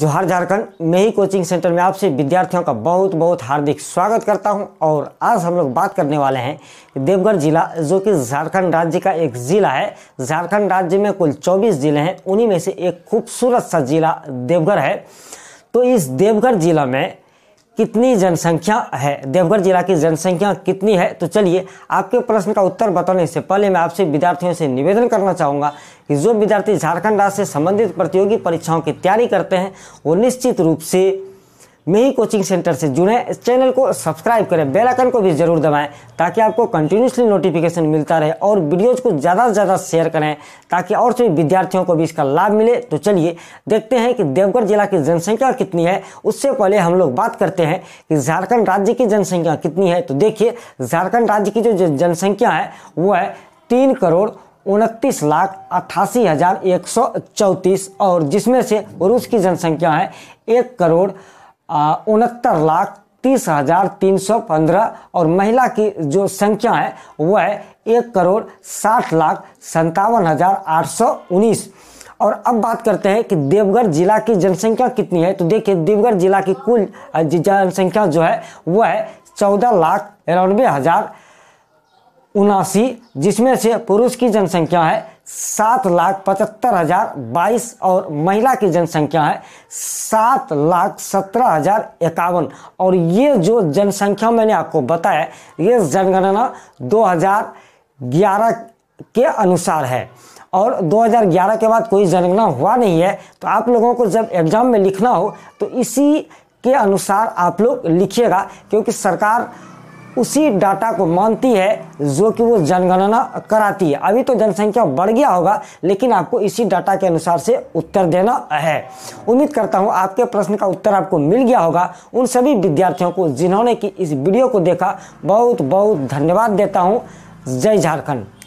जोहार झारखंड में ही coaching centre में आपसे विद्यार्थियों का बहुत बहुत हार्दिक स्वागत करता हूं और आज हम लोग बात करने वाले हैं देवगढ़ जिला जो कि झारखंड राज्य का एक ज़िला है झारखंड राज्य में कुल 24 जिले हैं उन्हीं में से एक खूबसूरत सा ज़िला देवगढ़ है तो इस देवगढ़ ज़िला में कितनी जनसंख्या है देवघर जिला की जनसंख्या कितनी है तो चलिए आपके प्रश्न का उत्तर बताने से पहले मैं आपसे विद्यार्थियों से निवेदन करना चाहूँगा कि जो विद्यार्थी झारखंड राज्य से संबंधित प्रतियोगी परीक्षाओं की तैयारी करते हैं वो निश्चित रूप से में ही कोचिंग सेंटर से जुड़े इस चैनल को सब्सक्राइब करें बेल आइकन को भी जरूर दबाएं ताकि आपको कंटिन्यूसली नोटिफिकेशन मिलता रहे और वीडियोज को ज़्यादा से ज़्यादा शेयर करें ताकि और सभी विद्यार्थियों को भी इसका लाभ मिले तो चलिए देखते हैं कि देवगढ़ जिला की जनसंख्या कितनी है उससे पहले हम लोग बात करते हैं कि झारखंड राज्य की जनसंख्या कितनी है तो देखिए झारखंड राज्य की जो जनसंख्या है वो है तीन करोड़ उनतीस लाख अट्ठासी हज़ार एक सौ चौंतीस और जिसमें से पुरुष की जनसंख्या है एक करोड़ उनहत्तर लाख तीस हजार तीन सौ पंद्रह और महिला की जो संख्या है वह है एक करोड़ साठ लाख संतावन हजार आठ सौ उन्नीस और अब बात करते हैं कि देवगढ़ जिला की जनसंख्या कितनी है तो देखिए देवगढ़ जिला की कुल जनसंख्या जो है वह है चौदह लाख इक्यानवे हजार उनासी जिसमें से पुरुष की जनसंख्या है सात लाख पचहत्तर हजार बाईस और महिला की जनसंख्या है सात लाख सत्रह हजार इक्यावन और ये जो जनसंख्या मैंने आपको बताया ये जनगणना 2011 के अनुसार है और 2011 के बाद कोई जनगणना हुआ नहीं है तो आप लोगों को जब एग्ज़ाम में लिखना हो तो इसी के अनुसार आप लोग लिखिएगा क्योंकि सरकार उसी डाटा को मानती है जो कि वो जनगणना कराती है अभी तो जनसंख्या बढ़ गया होगा लेकिन आपको इसी डाटा के अनुसार से उत्तर देना है उम्मीद करता हूँ आपके प्रश्न का उत्तर आपको मिल गया होगा उन सभी विद्यार्थियों को जिन्होंने कि इस वीडियो को देखा बहुत बहुत धन्यवाद देता हूँ जय झारखंड